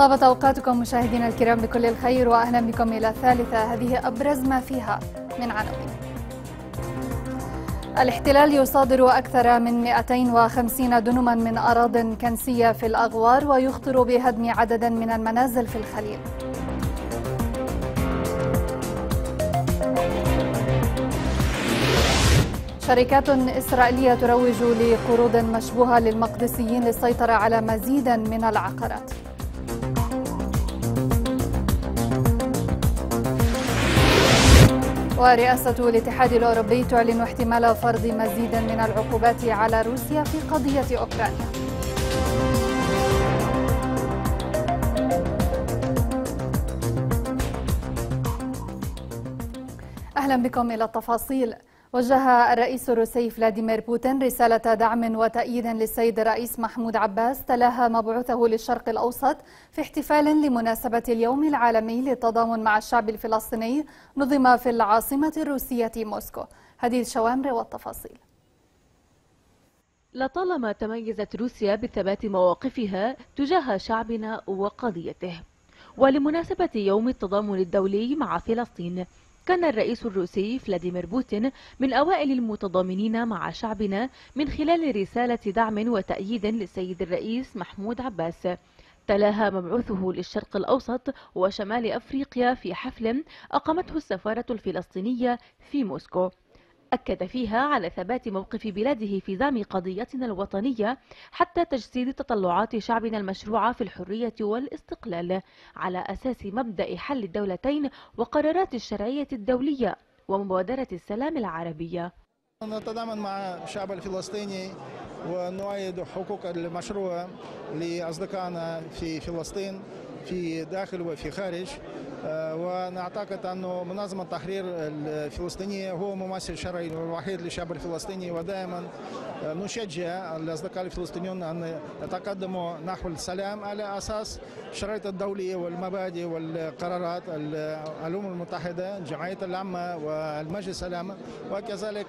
طابت أوقاتكم مشاهدينا الكرام بكل الخير وأهلا بكم إلى الثالثة هذه أبرز ما فيها من عناوين الاحتلال يصادر أكثر من 250 دنما من أراض كنسية في الأغوار ويخطر بهدم عددا من المنازل في الخليل شركات إسرائيلية تروج لقروض مشبوهة للمقدسيين للسيطرة على مزيد من العقارات ورئاسة الاتحاد الأوروبي تعلن احتمال فرض مزيد من العقوبات على روسيا في قضية أوكرانيا أهلا بكم إلى التفاصيل وجه الرئيس الروسي فلاديمير بوتين رسالة دعم وتأييد للسيد الرئيس محمود عباس تلاها مبعوثه للشرق الأوسط في احتفال لمناسبة اليوم العالمي للتضامن مع الشعب الفلسطيني نظم في العاصمة الروسية موسكو هديد الشوامر والتفاصيل لطالما تميزت روسيا بثبات مواقفها تجاه شعبنا وقضيته ولمناسبة يوم التضامن الدولي مع فلسطين كان الرئيس الروسي فلاديمير بوتين من أوائل المتضامنين مع شعبنا من خلال رسالة دعم وتأييد للسيد الرئيس محمود عباس تلاها مبعوثه للشرق الأوسط وشمال أفريقيا في حفل أقامته السفارة الفلسطينية في موسكو أكد فيها على ثبات موقف بلاده في دعم قضيتنا الوطنية حتى تجسيد تطلعات شعبنا المشروعة في الحرية والاستقلال على أساس مبدأ حل الدولتين وقرارات الشرعية الدولية ومبادرة السلام العربية نتضامن مع الشعب الفلسطيني ونؤيد حقوق المشروع لأصدقائنا في فلسطين في داخل وفي خارج آه، ونعتقد أن منظمة التحرير الفلسطينية هو ممثل شرعي الوحيد للشعب الفلسطيني ودائما آه، نشجع الأصدقاء الفلسطينيون أن يتقدموا نحو السلام على أساس الشرائط الدولية والمبادئ والقرارات الأمم المتحدة جمعية العامة والمجلس السلام وكذلك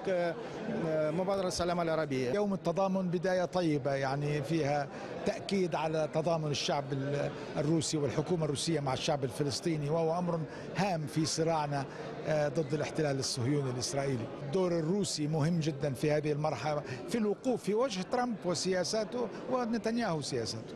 آه، مبادرة السلام العربية يوم التضامن بداية طيبة يعني فيها التأكيد على تضامن الشعب الروسي والحكومة الروسية مع الشعب الفلسطيني وهو أمر هام في صراعنا آه، ضد الاحتلال الصهيوني الإسرائيلي الدور الروسي مهم جدا في هذه المرحلة في الوقوف في وجه ترامب وسياساته ونتنياهو سياساته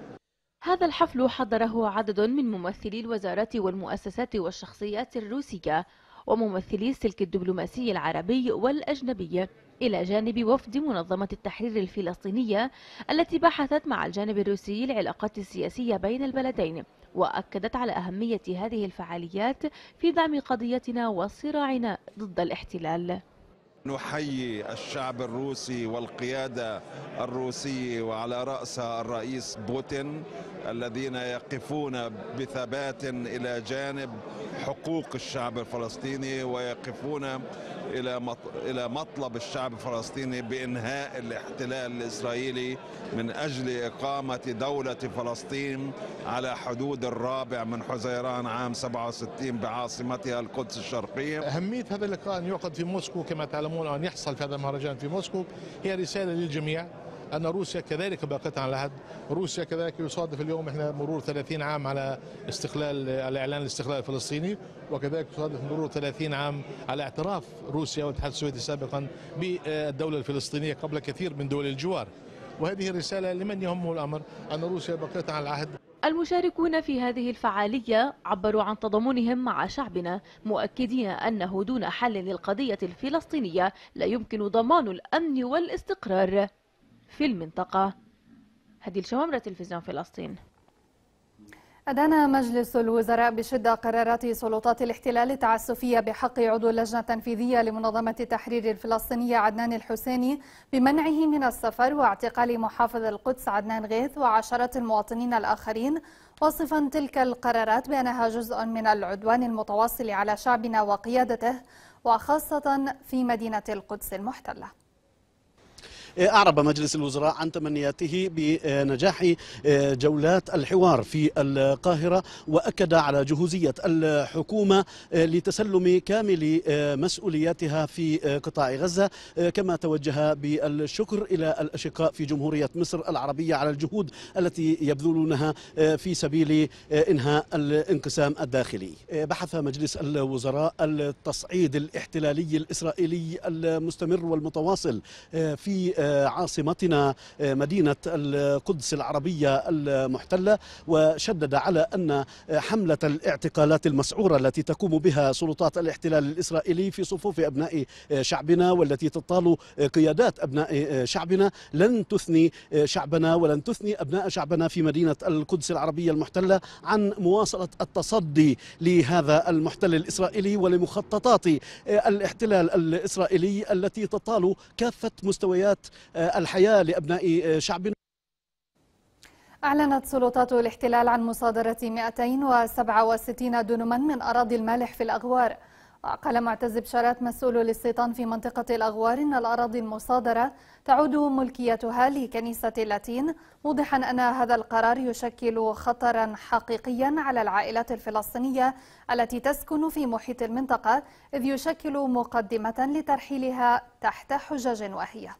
هذا الحفل حضره عدد من ممثلي الوزارات والمؤسسات والشخصيات الروسية وممثلي السلك الدبلوماسي العربي والأجنبي إلى جانب وفد منظمة التحرير الفلسطينية التي بحثت مع الجانب الروسي العلاقات السياسية بين البلدين وأكدت على أهمية هذه الفعاليات في دعم قضيتنا وصراعنا ضد الاحتلال نحيي الشعب الروسي والقيادة الروسية وعلى رأسها الرئيس بوتين الذين يقفون بثبات إلى جانب حقوق الشعب الفلسطيني ويقفون إلى إلى مطلب الشعب الفلسطيني بإنهاء الاحتلال الإسرائيلي من أجل إقامة دولة فلسطين على حدود الرابع من حزيران عام 67 بعاصمتها القدس الشرقية أهمية هذا اللقاء أن يعقد في موسكو كما تعلمون يرغبون أن يحصل في هذا المهرجان في موسكو هي رسالة للجميع أن روسيا كذلك باقت على العهد روسيا كذلك يصادف اليوم إحنا مرور 30 عام على استقلال على إعلان الاستقلال الفلسطيني وكذلك يصادف مرور 30 عام على اعتراف روسيا والاتحاد السوفيتي سابقا بالدولة الفلسطينية قبل كثير من دول الجوار وهذه الرسالة لمن يهمه الأمر أن روسيا بقيت على العهد المشاركون في هذه الفعالية عبروا عن تضامنهم مع شعبنا مؤكدين أنه دون حل للقضية الفلسطينية لا يمكن ضمان الأمن والاستقرار في المنطقة هدي الشوامرة تلفزيون فلسطين أدان مجلس الوزراء بشدة قرارات سلطات الاحتلال التعسفية بحق عضو اللجنة التنفيذية لمنظمة التحرير الفلسطينية عدنان الحسيني بمنعه من السفر واعتقال محافظ القدس عدنان غيث وعشرات المواطنين الآخرين وصفا تلك القرارات بأنها جزء من العدوان المتواصل على شعبنا وقيادته وخاصة في مدينة القدس المحتلة أعرب مجلس الوزراء عن تمنياته بنجاح آه، جولات الحوار في القاهرة وأكد على جهوزية الحكومة آه، لتسلم كامل آه، مسؤولياتها في قطاع غزة كما توجه بالشكر إلى الأشقاء في جمهورية مصر العربية على الجهود التي يبذلونها في سبيل إنهاء الانقسام الداخلي بحث مجلس الوزراء التصعيد الاحتلالي الإسرائيلي المستمر والمتواصل في عاصمتنا آه، مدينة القدس العربية المحتلة وشدد على أن حملة الاعتقالات المسعورة التي تقوم بها سلطات الاحتلال الإسرائيلي في صفوف أبناء آه، شعبنا والتي تطال آه، قيادات أبناء شعبنا لن تثني شعبنا ولن تثني أبناء شعبنا في مدينة القدس العربية المحتلة عن مواصلة التصدي لهذا المحتل الإسرائيلي ولمخططات الاحتلال الإسرائيلي التي تطال كافة مستويات آه، الحياة لأبناء آه، شعبنا أعلنت سلطات الاحتلال عن مصادرة 267 دنما من أراضي المالح في الأغوار وقال معتز بشارات مسؤول للسيطان في منطقة الأغوار إن الأراضي المصادرة تعود ملكيتها لكنيسة اللاتين موضحا أن هذا القرار يشكل خطرا حقيقيا على العائلات الفلسطينية التي تسكن في محيط المنطقة إذ يشكل مقدمة لترحيلها تحت حجج واهية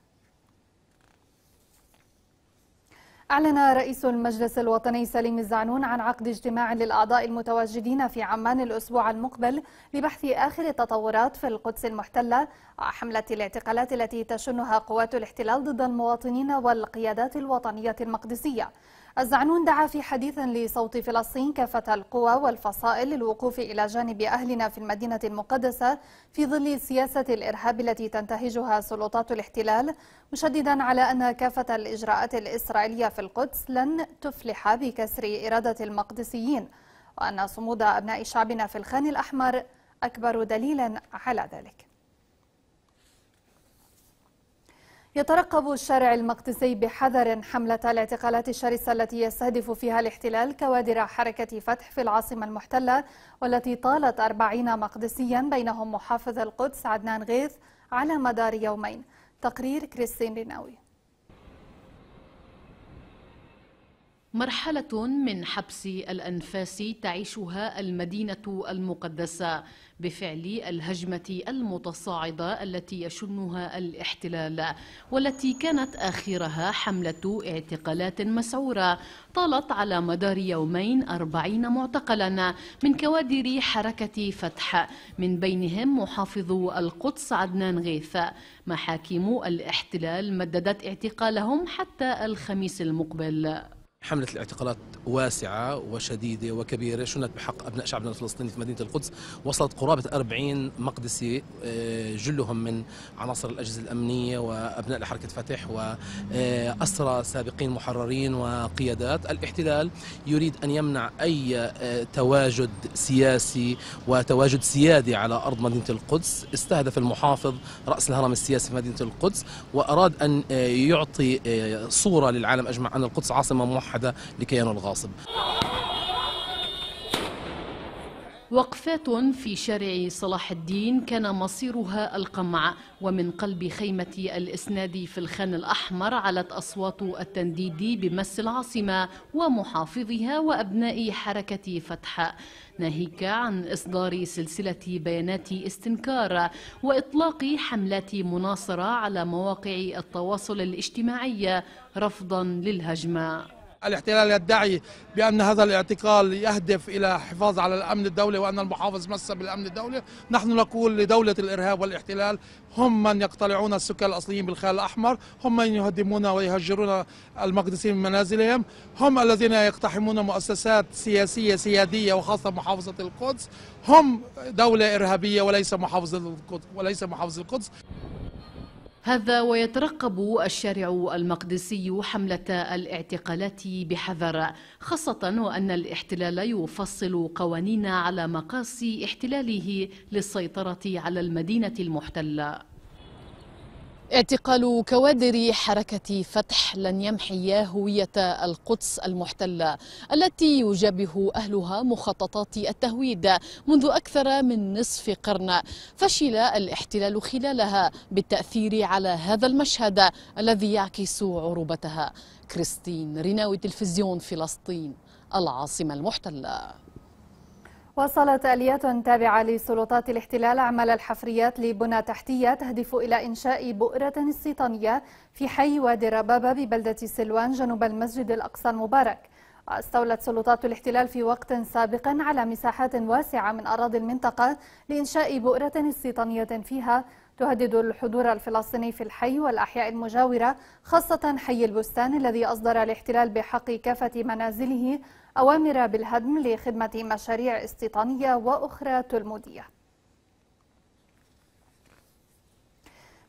أعلن رئيس المجلس الوطني سليم الزعنون عن عقد اجتماع للأعضاء المتواجدين في عمان الأسبوع المقبل لبحث آخر التطورات في القدس المحتلة وحملة الاعتقالات التي تشنها قوات الاحتلال ضد المواطنين والقيادات الوطنية المقدسية الزعنون دعا في حديث لصوت فلسطين كافة القوى والفصائل للوقوف إلى جانب أهلنا في المدينة المقدسة في ظل سياسة الإرهاب التي تنتهجها سلطات الاحتلال مشددا على أن كافة الإجراءات الإسرائيلية في القدس لن تفلح بكسر إرادة المقدسيين وأن صمود أبناء شعبنا في الخان الأحمر أكبر دليل على ذلك يترقب الشارع المقدسي بحذر حملة الاعتقالات الشرسة التي يستهدف فيها الاحتلال كوادر حركة فتح في العاصمة المحتلة والتي طالت أربعين مقدسيا بينهم محافظ القدس عدنان غيث على مدار يومين تقرير كريستين ريناوي مرحلة من حبس الأنفاس تعيشها المدينة المقدسة بفعل الهجمة المتصاعدة التي يشنها الاحتلال والتي كانت آخرها حملة اعتقالات مسعورة طالت على مدار يومين أربعين معتقلا من كوادر حركة فتح من بينهم محافظ القدس عدنان غيث محاكم الاحتلال مددت اعتقالهم حتى الخميس المقبل حملة الاعتقالات واسعة وشديدة وكبيرة شنت بحق أبناء شعبنا الفلسطيني في مدينة القدس وصلت قرابة 40 مقدسي آه، جلهم من عناصر الأجهزة الأمنية وأبناء لحركة فتح وأسرى آه، سابقين محررين وقيادات الاحتلال يريد أن يمنع أي آه، تواجد سياسي وتواجد سيادي على أرض مدينة القدس استهدف المحافظ رأس الهرم السياسي في مدينة القدس وأراد أن يعطي صورة للعالم أجمع أن القدس عاصمة موحدة الموحدة لكيان الغاصب وقفات في شارع صلاح الدين كان مصيرها القمع ومن قلب خيمة الإسناد في الخان الأحمر علت أصوات التنديد بمس العاصمة ومحافظها وأبناء حركة فتح ناهيك عن إصدار سلسلة بيانات استنكار وإطلاق حملات مناصرة على مواقع التواصل الاجتماعي رفضا للهجمة الاحتلال يدعي بأن هذا الاعتقال يهدف إلى حفاظ على الأمن الدولي وأن المحافظ مس بالأمن الدولي نحن نقول لدولة الإرهاب والاحتلال هم من يقتلعون السكان الأصليين بالخال الأحمر هم من يهدمون ويهجرون المقدسين من منازلهم هم الذين يقتحمون مؤسسات سياسية سيادية وخاصة محافظة القدس هم دولة إرهابية وليس محافظة القدس وليس محافظة القدس هذا ويترقب الشارع المقدسي حملة الاعتقالات بحذر خاصة وأن الاحتلال يفصل قوانين على مقاس احتلاله للسيطرة على المدينة المحتلة اعتقال كوادر حركة فتح لن يمحي هوية القدس المحتلة التي يجابه أهلها مخططات التهويد منذ أكثر من نصف قرن فشل الاحتلال خلالها بالتأثير على هذا المشهد الذي يعكس عروبتها كريستين ريناوي تلفزيون فلسطين العاصمة المحتلة وصلت آليات تابعة لسلطات الاحتلال عمل الحفريات لبنى تحتية تهدف إلى إنشاء بؤرة استيطانية في حي وادي ربابة ببلدة سلوان جنوب المسجد الأقصى المبارك واستولت سلطات الاحتلال في وقت سابق على مساحات واسعة من أراضي المنطقة لإنشاء بؤرة استيطانية فيها تهدد الحضور الفلسطيني في الحي والأحياء المجاورة خاصة حي البستان الذي أصدر الاحتلال بحق كافة منازله أوامر بالهدم لخدمة مشاريع استيطانية وأخرى تلمودية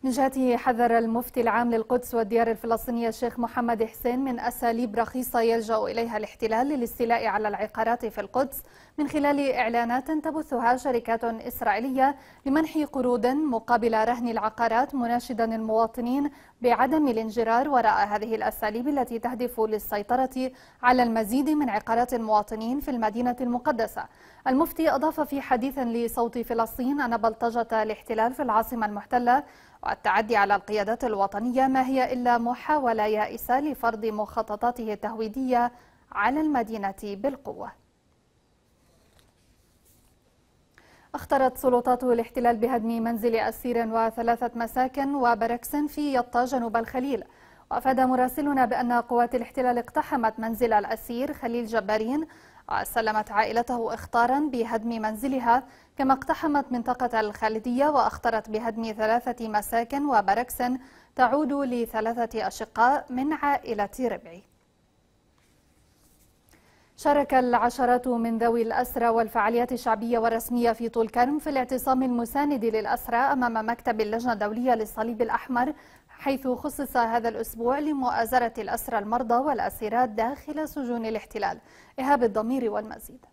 من جهته حذر المفتي العام للقدس والديار الفلسطينية الشيخ محمد حسين من أساليب رخيصة يلجأ إليها الاحتلال للاستيلاء على العقارات في القدس من خلال إعلانات تبثها شركات إسرائيلية لمنح قروض مقابل رهن العقارات مناشدا المواطنين بعدم الانجرار وراء هذه الأساليب التي تهدف للسيطرة على المزيد من عقارات المواطنين في المدينة المقدسة المفتي أضاف في حديث لصوت فلسطين أن بلطجة الاحتلال في العاصمة المحتلة والتعدي على القيادات الوطنية ما هي إلا محاولة يائسة لفرض مخططاته التهويدية على المدينة بالقوة اخترت سلطات الاحتلال بهدم منزل أسير وثلاثة مساكن وبركس في يطا جنوب الخليل وأفاد مراسلنا بأن قوات الاحتلال اقتحمت منزل الأسير خليل جبارين وسلمت عائلته اخطارا بهدم منزلها كما اقتحمت منطقة الخالدية وأخطرت بهدم ثلاثة مساكن وبركس تعود لثلاثة أشقاء من عائلة ربعي شارك العشرات من ذوي الأسرى والفعاليات الشعبية والرسمية في طول كرم في الاعتصام المساند للأسرى أمام مكتب اللجنة الدولية للصليب الأحمر حيث خصص هذا الأسبوع لمؤازرة الأسرى المرضى والأسيرات داخل سجون الاحتلال إهاب الضمير والمزيد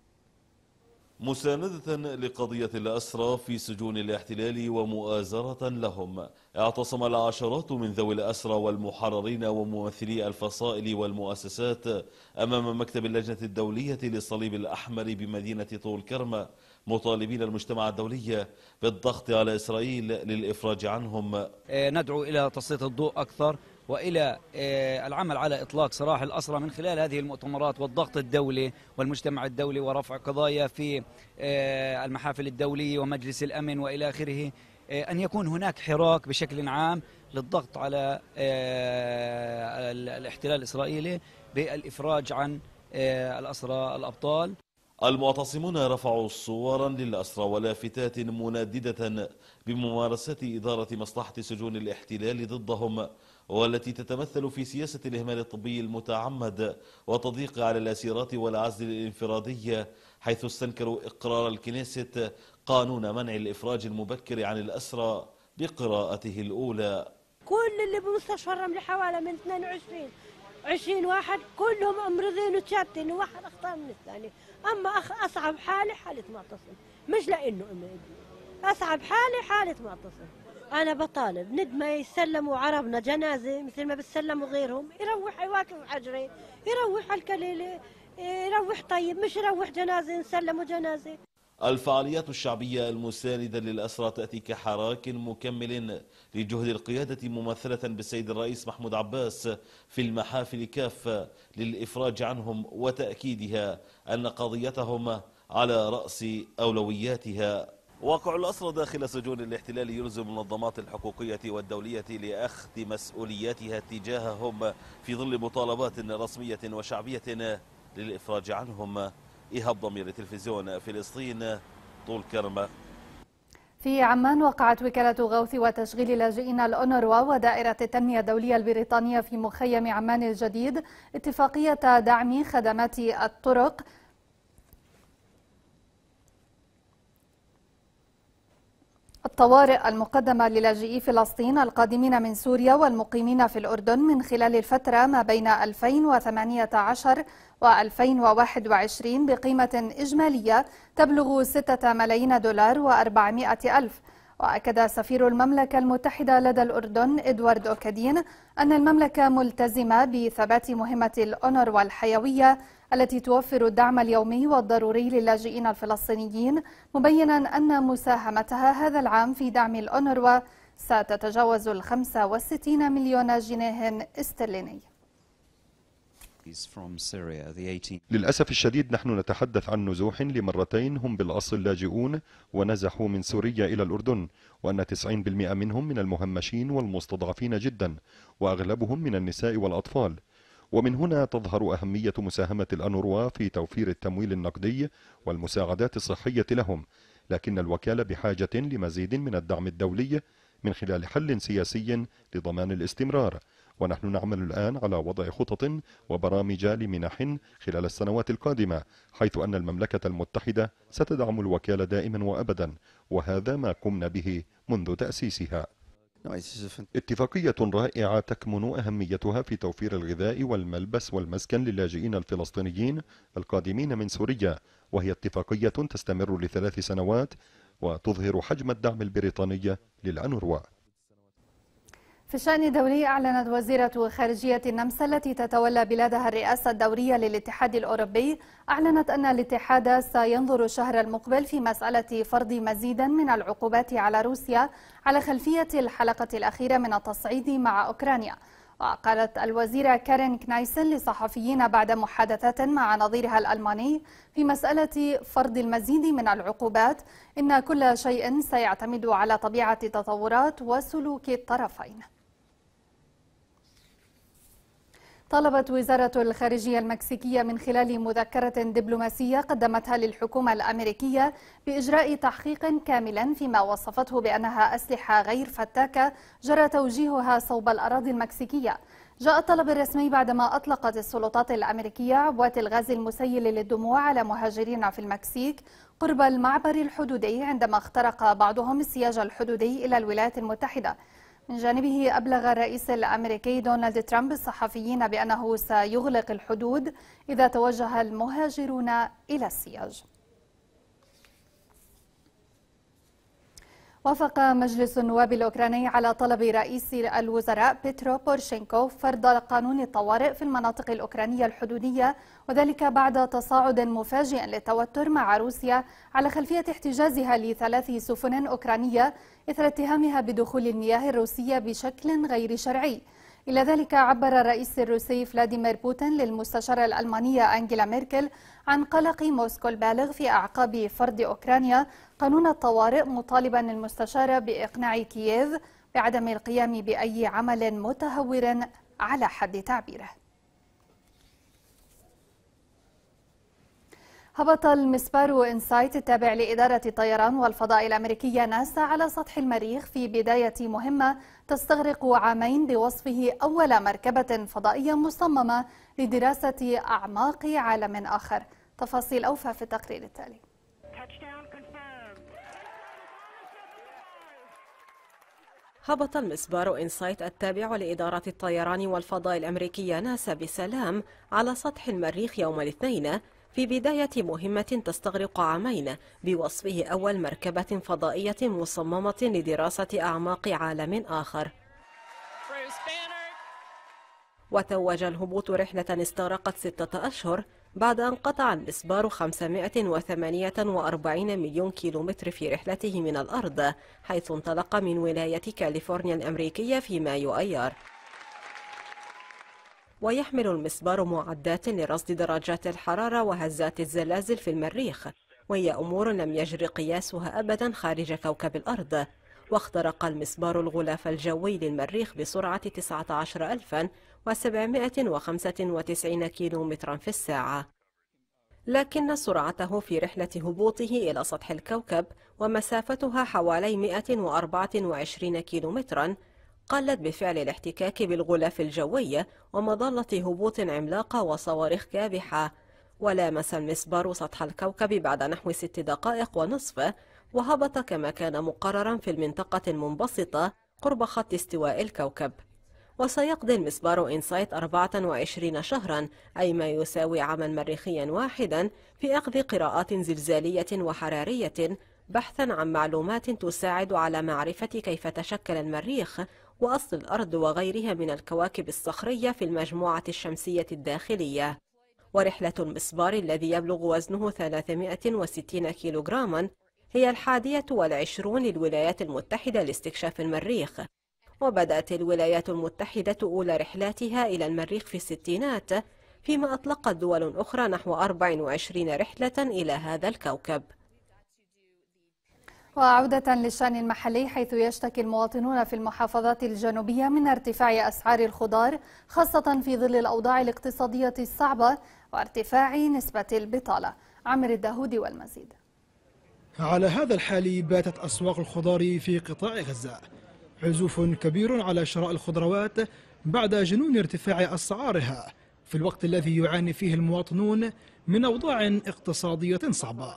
مساندة لقضية الأسرى في سجون الاحتلال ومؤازرة لهم اعتصم العشرات من ذوي الأسرى والمحررين وممثلي الفصائل والمؤسسات أمام مكتب اللجنة الدولية للصليب الأحمر بمدينة طول كرمة مطالبين المجتمع الدولي بالضغط على إسرائيل للإفراج عنهم إيه، ندعو إلى تسليط الضوء أكثر والى آه، العمل على اطلاق سراح الاسرى من خلال هذه المؤتمرات والضغط الدولي والمجتمع الدولي ورفع قضايا في آه، المحافل الدوليه ومجلس الامن والى اخره آه، ان يكون هناك حراك بشكل عام للضغط على الاحتلال الاسرائيلي بالافراج عن الاسرى الابطال المعتصمون رفعوا صورا للأسرى ولافتات مندده بممارسة إدارة مصلحة سجون الاحتلال ضدهم والتي تتمثل في سياسة الإهمال الطبي المتعمد وتضييق على الأسيرات والعزل الانفرادي حيث استنكروا إقرار الكنيست قانون منع الإفراج المبكر عن الأسرى بقراءته الأولى كل اللي بمستشفى الرمل حوالي من 22 20 واحد كلهم أمرضين وتشاتين وواحد أخطر من الثاني أما أخ أصعب حالي حالة معتصم مش لأنه أصعب حالي حالة معتصم أنا بطالب ندمة يسلموا عربنا جنازة مثل ما بتسلموا غيرهم يروح يواكب حجري يروح الكليلة يروح طيب مش يروح جنازة نسلموا جنازة الفعاليات الشعبية المساندة للأسرى تأتي كحراك مكمل لجهد القيادة ممثلة بالسيد الرئيس محمود عباس في المحافل كافة للإفراج عنهم وتأكيدها أن قضيتهم على رأس أولوياتها واقع الأسرى داخل سجون الاحتلال يلزم المنظمات الحقوقية والدولية لأخذ مسؤولياتها تجاههم في ظل مطالبات رسمية وشعبية للإفراج عنهم إيهاب ضمير تلفزيون فلسطين طول كرم في عمان وقعت وكالة غوث وتشغيل لاجئين الأونروا ودائرة التنمية الدولية البريطانية في مخيم عمان الجديد اتفاقية دعم خدمات الطرق الطوارئ المقدمة للاجئي فلسطين القادمين من سوريا والمقيمين في الأردن من خلال الفترة ما بين 2018 و 2021 بقيمة إجمالية تبلغ 6 ملايين دولار و 400 ألف وأكد سفير المملكة المتحدة لدى الأردن إدوارد أوكادين أن المملكة ملتزمة بثبات مهمة الأونر والحيوية التي توفر الدعم اليومي والضروري للاجئين الفلسطينيين مبينا أن مساهمتها هذا العام في دعم الأونروا ستتجاوز الخمسة وستين مليون جنيه استرليني للأسف الشديد نحن نتحدث عن نزوح لمرتين هم بالأصل لاجئون ونزحوا من سوريا إلى الأردن وأن 90% منهم من المهمشين والمستضعفين جدا وأغلبهم من النساء والأطفال ومن هنا تظهر أهمية مساهمة الأنوروا في توفير التمويل النقدي والمساعدات الصحية لهم لكن الوكالة بحاجة لمزيد من الدعم الدولي من خلال حل سياسي لضمان الاستمرار ونحن نعمل الآن على وضع خطط وبرامج لمنح خلال السنوات القادمة حيث أن المملكة المتحدة ستدعم الوكالة دائما وأبدا وهذا ما قمنا به منذ تأسيسها اتفاقية رائعة تكمن أهميتها في توفير الغذاء والملبس والمسكن للاجئين الفلسطينيين القادمين من سوريا وهي اتفاقية تستمر لثلاث سنوات وتظهر حجم الدعم البريطاني للأنوروا في شأن دولي أعلنت وزيرة خارجية النمسا التي تتولى بلادها الرئاسة الدورية للاتحاد الأوروبي أعلنت أن الاتحاد سينظر الشهر المقبل في مسألة فرض مزيدا من العقوبات على روسيا على خلفية الحلقة الأخيرة من التصعيد مع أوكرانيا وقالت الوزيرة كارين كنايسن لصحفيين بعد محادثات مع نظيرها الألماني في مسألة فرض المزيد من العقوبات إن كل شيء سيعتمد على طبيعة التطورات وسلوك الطرفين طلبت وزارة الخارجية المكسيكية من خلال مذكرة دبلوماسية قدمتها للحكومة الأمريكية بإجراء تحقيق كاملا فيما وصفته بأنها أسلحة غير فتاكة جرى توجيهها صوب الأراضي المكسيكية جاء الطلب الرسمي بعدما أطلقت السلطات الأمريكية عبوات الغاز المسيل للدموع على مهاجرين في المكسيك قرب المعبر الحدودي عندما اخترق بعضهم السياج الحدودي إلى الولايات المتحدة من جانبه أبلغ الرئيس الأمريكي دونالد ترامب الصحفيين بأنه سيغلق الحدود إذا توجه المهاجرون إلى السياج وافق مجلس النواب الأوكراني على طلب رئيس الوزراء بيترو بورشينكو فرض قانون الطوارئ في المناطق الأوكرانية الحدودية وذلك بعد تصاعد مفاجئ للتوتر مع روسيا على خلفية احتجازها لثلاث سفن أوكرانية إثر اتهامها بدخول المياه الروسية بشكل غير شرعي إلى ذلك عبر الرئيس الروسي فلاديمير بوتين للمستشارة الألمانية أنجيلا ميركل عن قلق موسكو البالغ في أعقاب فرض أوكرانيا قانون الطوارئ مطالبا المستشارة بإقناع كييف بعدم القيام بأي عمل متهور على حد تعبيره هبط المسبار إنسايت التابع لإدارة الطيران والفضاء الأمريكية ناسا على سطح المريخ في بداية مهمة تستغرق عامين بوصفه أول مركبة فضائية مصممة لدراسة أعماق عالم آخر تفاصيل أوفى في التقرير التالي هبط المسبار إنسايت التابع لإدارة الطيران والفضاء الأمريكية ناسا بسلام على سطح المريخ يوم الاثنين في بداية مهمة تستغرق عامين بوصفه أول مركبة فضائية مصممة لدراسة أعماق عالم آخر وتوج الهبوط رحلة استغرقت ستة أشهر بعد أن قطع المسبار 548 مليون كيلومتر في رحلته من الأرض حيث انطلق من ولاية كاليفورنيا الأمريكية في مايو أيار ويحمل المسبار معدات لرصد درجات الحرارة وهزات الزلازل في المريخ وهي أمور لم يجر قياسها أبدا خارج كوكب الأرض واخترق المسبار الغلاف الجوي للمريخ بسرعة 19795 مترا في الساعة لكن سرعته في رحلة هبوطه إلى سطح الكوكب ومسافتها حوالي 124 كيلومترا قلت بفعل الاحتكاك بالغلاف الجوي ومظلة هبوط عملاقة وصواريخ كابحة ولامس المسبار سطح الكوكب بعد نحو ست دقائق ونصف وهبط كما كان مقررا في المنطقة المنبسطة قرب خط استواء الكوكب وسيقضي المسبار إنسايت 24 شهرا أي ما يساوي عاما مريخيا واحدا في أخذ قراءات زلزالية وحرارية بحثا عن معلومات تساعد على معرفة كيف تشكل المريخ وأصل الأرض وغيرها من الكواكب الصخرية في المجموعة الشمسية الداخلية ورحلة المسبار الذي يبلغ وزنه 360 كيلوغراما هي الحادية والعشرون للولايات المتحدة لاستكشاف المريخ وبدأت الولايات المتحدة أولى رحلاتها إلى المريخ في الستينات فيما أطلقت دول أخرى نحو 24 رحلة إلى هذا الكوكب وعودة للشأن المحلي حيث يشتكي المواطنون في المحافظات الجنوبية من ارتفاع أسعار الخضار خاصة في ظل الأوضاع الاقتصادية الصعبة وارتفاع نسبة البطالة عمر الداهودي والمزيد على هذا الحال باتت أسواق الخضار في قطاع غزة عزوف كبير على شراء الخضروات بعد جنون ارتفاع أسعارها في الوقت الذي يعاني فيه المواطنون من أوضاع اقتصادية صعبة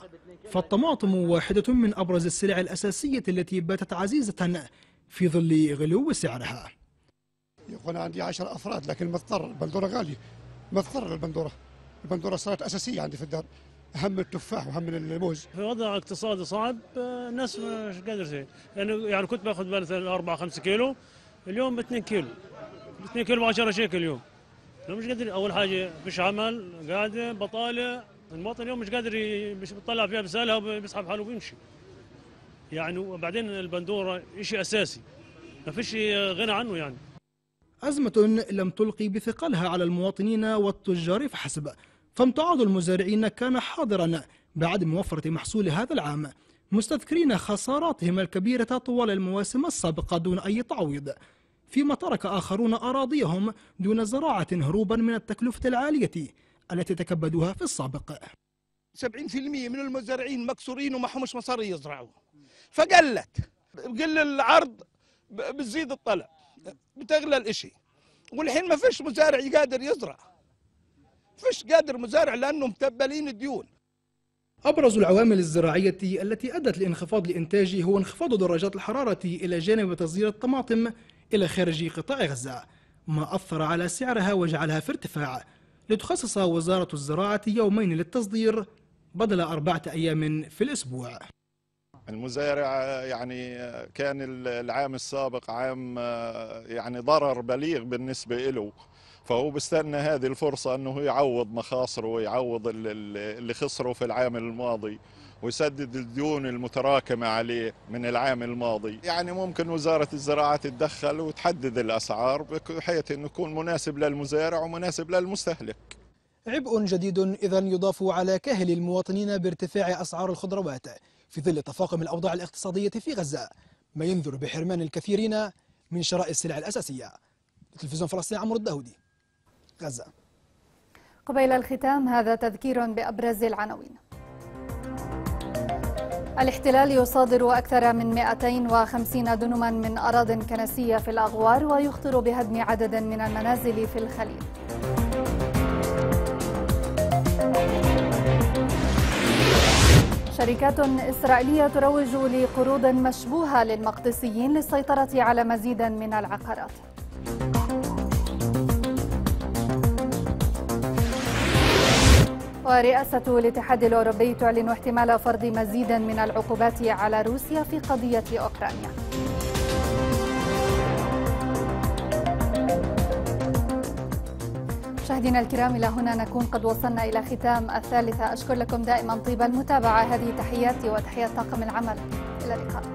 فالطماطم واحدة من أبرز السلع الأساسية التي باتت عزيزة في ظل غلو سعرها يقول عندي عشر أفراد لكن مضطر البندورة غالية مضطر البندورة البندورة صارت أساسية عندي في الدار أهم التفاح وأهم الموز في وضع اقتصادي صعب آه، الناس مش قادرة يعني, يعني كنت باخذ مثلا 4 5 كيلو اليوم ب 2 كيلو 2 كيلو ب 10 شيكل اليوم مش قادر اول حاجه مش عمل قاعده بطاله المواطن اليوم مش قادر مش بيطلع فيها بسالها بيسحب حاله وبيمشي يعني وبعدين البندوره شيء اساسي ما فيش غنى عنه يعني أزمة لم تلقي بثقلها على المواطنين والتجار فحسب فامتعاض المزارعين كان حاضرا بعدم وفرة محصول هذا العام مستذكرين خساراتهم الكبيرة طوال المواسم السابقة دون أي تعويض فيما ترك آخرون أراضيهم دون زراعة هروبا من التكلفة العالية التي تكبدوها في السابق 70% من المزارعين مكسورين وما ومعهمش مصاري يزرعوا فقلت قل العرض بتزيد الطلب بتغلى الاشي والحين ما فيش مزارع قادر يزرع فيش قادر مزارع لانه متبلين الديون أبرز العوامل الزراعية التي أدت لانخفاض الإنتاج هو انخفاض درجات الحرارة إلى جانب تصدير الطماطم إلى خارج قطاع غزة ما أثر على سعرها وجعلها في ارتفاع لتخصص وزارة الزراعة يومين للتصدير بدل أربعة أيام في الأسبوع المزارع يعني كان العام السابق عام يعني ضرر بليغ بالنسبة له فهو بيستنى هذه الفرصة أنه يعوض مخاصره ويعوض اللي خسره في العام الماضي ويسدد الديون المتراكمة عليه من العام الماضي يعني ممكن وزارة الزراعة تتدخل وتحدد الأسعار بحيث أنه يكون مناسب للمزارع ومناسب للمستهلك عبء جديد إذا يضاف على كاهل المواطنين بارتفاع أسعار الخضروات في ظل تفاقم الأوضاع الاقتصادية في غزة ما ينذر بحرمان الكثيرين من شراء السلع الأساسية تلفزيون فلسطين عمرو الداودي غزة قبيل الختام هذا تذكير بأبرز العناوين الاحتلال يصادر أكثر من 250 دنما من أراض كنسية في الأغوار ويخطر بهدم عدد من المنازل في الخليل شركات إسرائيلية تروج لقروض مشبوهة للمقدسيين للسيطرة على مزيد من العقارات ورئاسة الاتحاد الأوروبي تعلن احتمال فرض مزيد من العقوبات على روسيا في قضية أوكرانيا مشاهدينا الكرام إلى هنا نكون قد وصلنا إلى ختام الثالثة أشكر لكم دائما طيب المتابعة هذه تحياتي وتحيات طاقم العمل إلى اللقاء